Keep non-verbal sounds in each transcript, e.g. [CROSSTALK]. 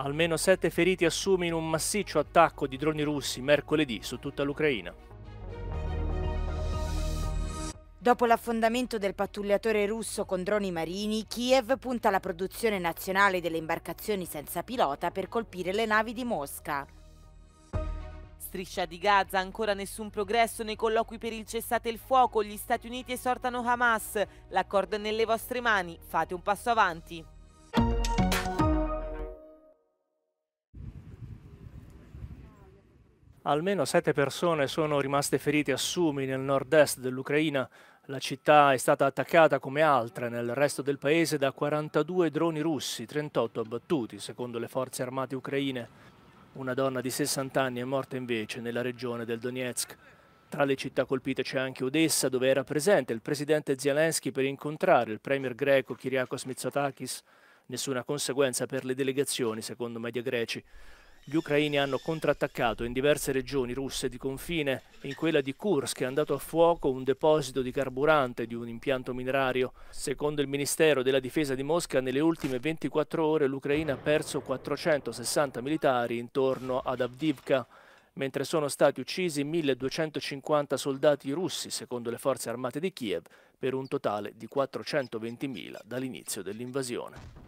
Almeno sette feriti assumi in un massiccio attacco di droni russi mercoledì su tutta l'Ucraina. Dopo l'affondamento del pattugliatore russo con droni marini, Kiev punta alla produzione nazionale delle imbarcazioni senza pilota per colpire le navi di Mosca. Striscia di Gaza, ancora nessun progresso nei colloqui per il cessate il fuoco, gli Stati Uniti esortano Hamas, l'accordo è nelle vostre mani, fate un passo avanti. Almeno sette persone sono rimaste ferite a Sumi nel nord-est dell'Ucraina. La città è stata attaccata come altre nel resto del paese da 42 droni russi, 38 abbattuti secondo le forze armate ucraine. Una donna di 60 anni è morta invece nella regione del Donetsk. Tra le città colpite c'è anche Odessa, dove era presente il presidente Zelensky per incontrare il premier greco Kyriakos Mitsotakis. Nessuna conseguenza per le delegazioni, secondo media greci. Gli ucraini hanno contrattaccato in diverse regioni russe di confine in quella di Kursk è andato a fuoco un deposito di carburante di un impianto minerario. Secondo il Ministero della Difesa di Mosca, nelle ultime 24 ore l'Ucraina ha perso 460 militari intorno ad Avdivka, mentre sono stati uccisi 1250 soldati russi, secondo le forze armate di Kiev, per un totale di 420.000 dall'inizio dell'invasione.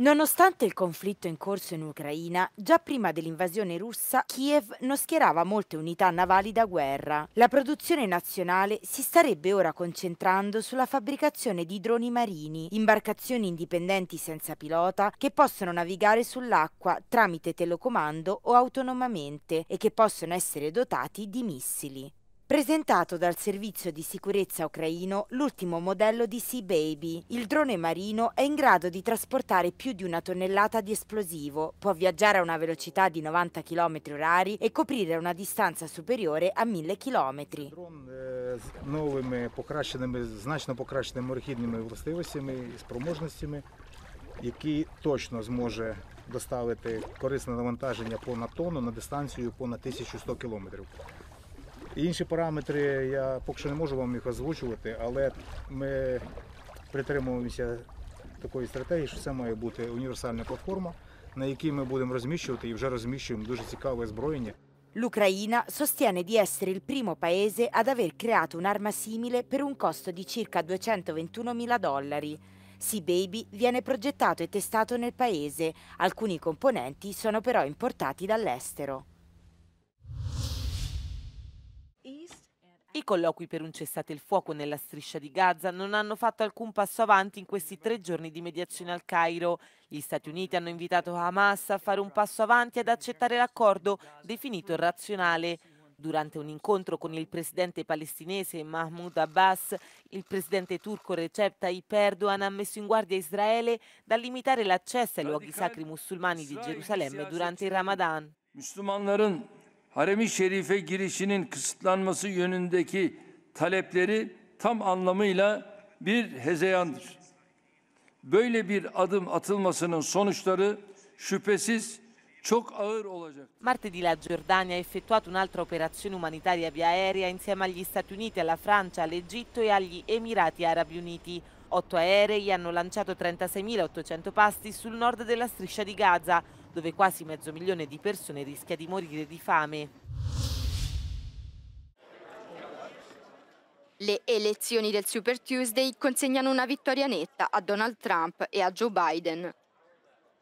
Nonostante il conflitto in corso in Ucraina, già prima dell'invasione russa, Kiev non schierava molte unità navali da guerra. La produzione nazionale si starebbe ora concentrando sulla fabbricazione di droni marini, imbarcazioni indipendenti senza pilota che possono navigare sull'acqua tramite telecomando o autonomamente e che possono essere dotati di missili presentato dal servizio di sicurezza ucraino l'ultimo modello di Sea Baby. Il drone marino è in grado di trasportare più di una tonnellata di esplosivo, può viaggiare a una velocità di 90 km h e coprire una distanza superiore a 1000 km. Eh, з новими покращеними, значно покращеними орхідними властивостями і спроможностями, які точно зможе доставити корисне навантаження понад тонну на дистанцію понад 1100 кілометрів. Інші параметри я поки що не можу вам їх озвучувати, але ми притримуємося такої стратегії, що це має бути універсальна платформа, на якій ми будемо розміщувати і вже розміщуємо дуже цікаве зброєння. L'Ucraina sostiene di essere il primo paese ad aver creato un'arma simile per un costo di circa 221 mila dollari. Sea Baby viene progettato e testato nel paese, alcuni componenti sono però importati dall'estero. I colloqui per un cessate il fuoco nella striscia di Gaza non hanno fatto alcun passo avanti in questi tre giorni di mediazione al Cairo. Gli Stati Uniti hanno invitato Hamas a fare un passo avanti e ad accettare l'accordo definito razionale. Durante un incontro con il presidente palestinese Mahmoud Abbas, il presidente turco Recep Tayyip Erdogan ha messo in guardia Israele dal limitare l'accesso ai luoghi sacri musulmani di Gerusalemme durante il Ramadan. Harem-i Şerife girişinin kısıtlanması yönündeki talepleri tam anlamıyla bir hezeyandır. Böyle bir adım atılmasının sonuçları şüphesiz çok ağır olacak. Martedì la Giordania ha effettuato un'altra operazione umanitaria via aerea insieme agli Stati Uniti, alla Francia, all'Egitto e agli Emirati Arabi Uniti. Otto aerei hanno lanciato 36.800 pasti sul nord della striscia di Gaza, dove quasi mezzo milione di persone rischia di morire di fame. Le elezioni del Super Tuesday consegnano una vittoria netta a Donald Trump e a Joe Biden.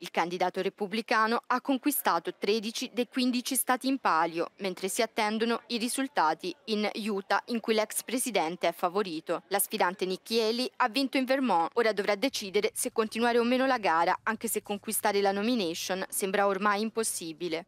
Il candidato repubblicano ha conquistato 13 dei 15 stati in palio, mentre si attendono i risultati in Utah, in cui l'ex presidente è favorito. La sfidante Nikki Haley ha vinto in Vermont, ora dovrà decidere se continuare o meno la gara, anche se conquistare la nomination sembra ormai impossibile.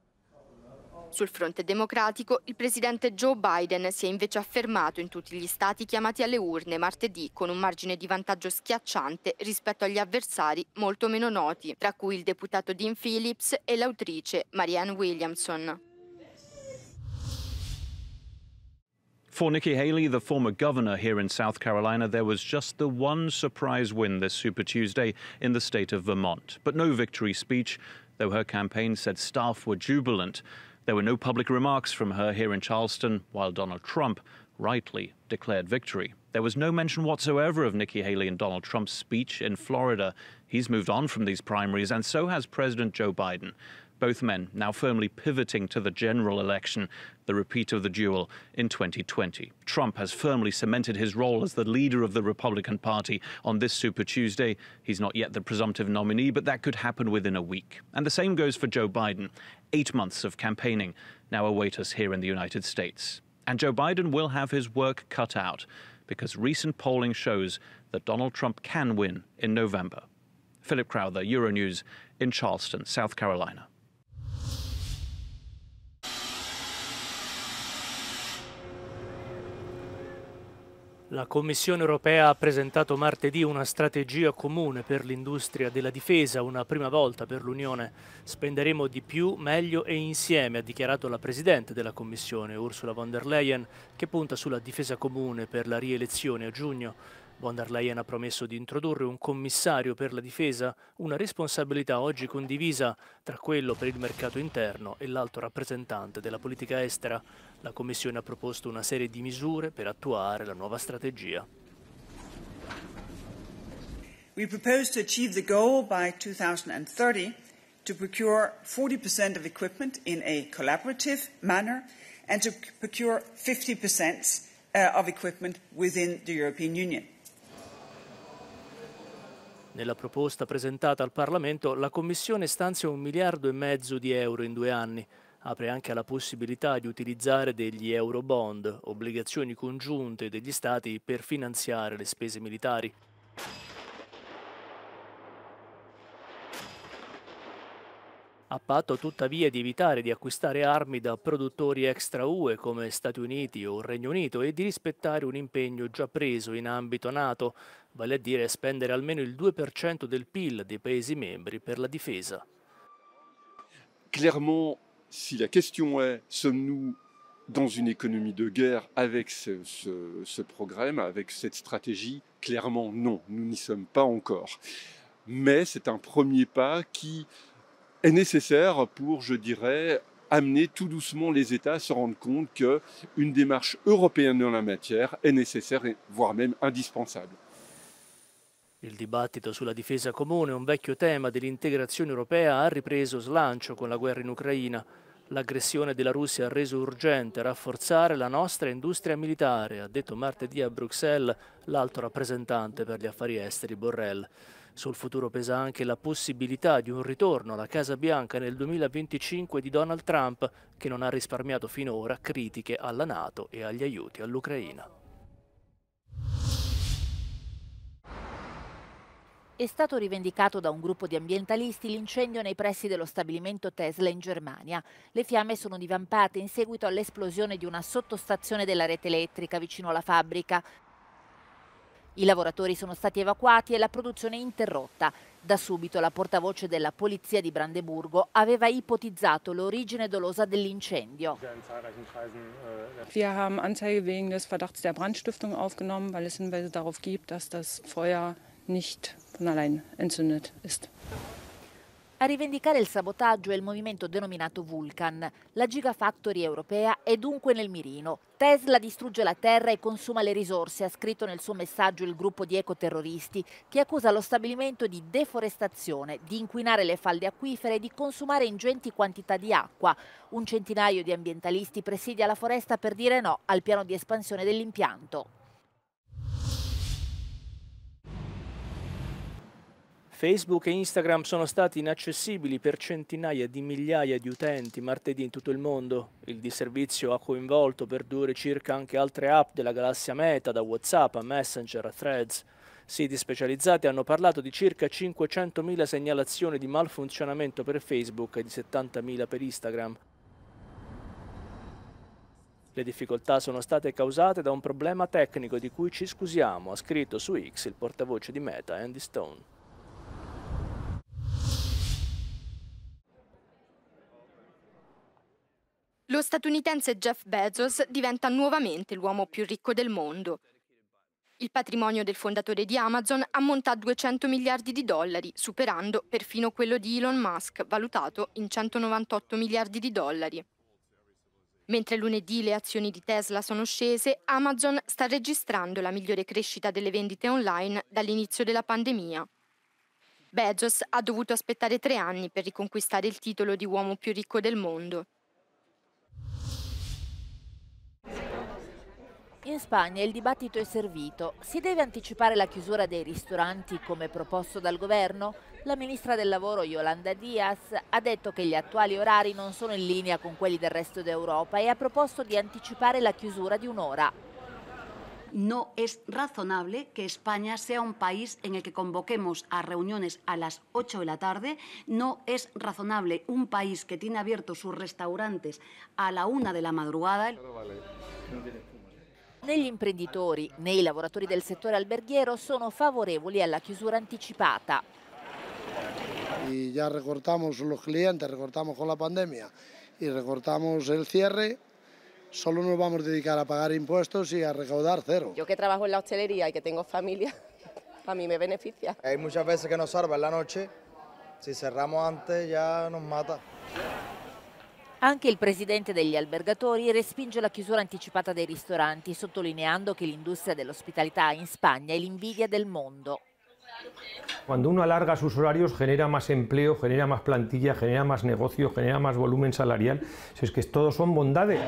Sul fronte democratico, il presidente Joe Biden si è invece affermato in tutti gli stati chiamati alle urne martedì con un margine di vantaggio schiacciante rispetto agli avversari molto meno noti, tra cui il deputato Dean Phillips e l'autrice Marianne Williamson. For Nikki Haley, the former governor here in South Carolina, there was just the one surprise win this Super Tuesday in the state of Vermont. But no victory speech, though her campaign said staff were jubilant. There were no public remarks from her here in Charleston while Donald Trump rightly declared victory. There was no mention whatsoever of Nikki Haley and Donald Trump's speech in Florida. He's moved on from these primaries, and so has President Joe Biden both men now firmly pivoting to the general election, the repeat of the duel in 2020. Trump has firmly cemented his role as the leader of the Republican Party on this Super Tuesday. He's not yet the presumptive nominee, but that could happen within a week. And the same goes for Joe Biden. Eight months of campaigning now await us here in the United States. And Joe Biden will have his work cut out because recent polling shows that Donald Trump can win in November. Philip Crowther, Euronews in Charleston, South Carolina. La Commissione europea ha presentato martedì una strategia comune per l'industria della difesa, una prima volta per l'Unione. Spenderemo di più, meglio e insieme, ha dichiarato la Presidente della Commissione, Ursula von der Leyen, che punta sulla difesa comune per la rielezione a giugno. Von der Leyen ha promesso di introdurre un commissario per la difesa, una responsabilità oggi condivisa tra quello per il mercato interno e l'alto rappresentante della politica estera la Commissione ha proposto una serie di misure per attuare la nuova strategia. We propose to achieve the goal by 2030 to procure 40% of equipment in a collaborative manner and to procure 50% uh, of equipment within the European Union. Nella proposta presentata al Parlamento, la Commissione stanzia un miliardo e mezzo di euro in due anni apre anche alla possibilità di utilizzare degli euro bond, obbligazioni congiunte degli Stati per finanziare le spese militari. a patto tuttavia di evitare di acquistare armi da produttori extra UE come Stati Uniti o Regno Unito e di rispettare un impegno già preso in ambito NATO, vale a dire spendere almeno il 2% del PIL dei Paesi membri per la difesa. Clairement, si la question est, sommes-nous dans une économie de guerre avec ce, programme, avec cette stratégie Clairement, non, nous n'y sommes pas encore. Mais c'est un premier pas qui est nécessaire pour, je dirais, amener tout doucement les États à se rendre compte qu'une démarche européenne en la matière est nécessaire, voire même indispensable. Il dibattito sulla difesa comune, un vecchio tema dell'integrazione europea, ha ripreso slancio con la guerra in Ucraina. L'aggressione della Russia ha reso urgente rafforzare la nostra industria militare, ha detto martedì a Bruxelles l'alto rappresentante per gli affari esteri Borrell. Sul futuro pesa anche la possibilità di un ritorno alla Casa Bianca nel 2025 di Donald Trump, che non ha risparmiato finora critiche alla Nato e agli aiuti all'Ucraina. È stato rivendicato da un gruppo di ambientalisti l'incendio nei pressi dello stabilimento Tesla in Germania. Le fiamme sono divampate in seguito all'esplosione di una sottostazione della rete elettrica vicino alla fabbrica. I lavoratori sono stati evacuati e la produzione interrotta. Da subito la portavoce della polizia di Brandeburgo aveva ipotizzato l'origine dolosa dell'incendio. Wir haben Anzeige wegen des Verdachts der Brandstiftung aufgenommen, weil es Hinweise darauf gibt, dass das Feuer von allein entzündet ist. A rivendicare il sabotaggio è il movimento denominato Vulcan. La Gigafactory europea è dunque nel mirino. Tesla distrugge la terra e consuma le risorse, ha scritto nel suo messaggio il gruppo di ecoterroristi che accusa lo stabilimento di deforestazione, di inquinare le falde acquifere e di consumare ingenti quantità di acqua. Un centinaio di ambientalisti presidia la foresta per dire no al piano di espansione dell'impianto. Facebook e Instagram sono stati inaccessibili per centinaia di migliaia di utenti martedì in tutto il mondo. Il disservizio ha coinvolto per due ore circa anche altre app della galassia Meta, da WhatsApp a Messenger a Threads. Siti specializzati hanno parlato di circa 500.000 segnalazioni di malfunzionamento per Facebook e di 70.000 per Instagram. Le difficoltà sono state causate da un problema tecnico di cui ci scusiamo, ha scritto su X il portavoce di Meta Andy Stone. lo statunitense Jeff Bezos diventa nuovamente l'uomo più ricco del mondo. Il patrimonio del fondatore di Amazon ammonta a 200 miliardi di dollari, superando perfino quello di Elon Musk, valutato in 198 miliardi di dollari. Mentre lunedì le azioni di Tesla sono scese, Amazon sta registrando la migliore crescita delle vendite online dall'inizio della pandemia. Bezos ha dovuto aspettare tre anni per riconquistare il titolo di uomo più ricco del mondo. In Spagna il dibattito è servito. Si deve anticipare la chiusura dei ristoranti come proposto dal governo? La ministra del lavoro Yolanda Diaz ha detto che gli attuali orari non sono in linea con quelli del resto d'Europa e ha proposto di anticipare la chiusura di un'ora. No es razonable que España sea un país en el que convoquemos a reuniones a las 8 de la tarde. No es razonable un país que tiene abiertos sus restaurantes a la una de la madrugada. Né gli imprenditori né i lavoratori del settore alberghiero sono favorevoli alla chiusura anticipata. E già recortamos los clienti, recortamos con la pandemia e recortamos il cierre solo nos vamos a dedicar a pagar impuestos y a recaudar cero. Yo que trabajo en la hostelería y que tengo familia, [LAUGHS] a mí me beneficia. Hay muchas veces que nos salva en la noche, si cerramos antes ya nos mata. Anche il presidente degli albergatori respinge la chiusura anticipata dei ristoranti, sottolineando che l'industria dell'ospitalità in Spagna è l'invidia del mondo. Quando uno alarga sus horarios genera más empleo, genera más plantilla, genera más negocio, genera más volumen salarial. Si es que todo son bondades.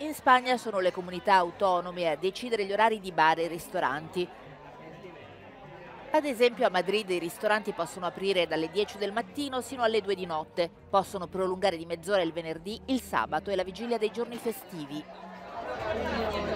In Spagna sono le comunità autonome a decidere gli orari di bar e ristoranti. Ad esempio a Madrid i ristoranti possono aprire dalle 10 del mattino sino alle 2 di notte, possono prolungare di mezz'ora il venerdì, il sabato e la vigilia dei giorni festivi.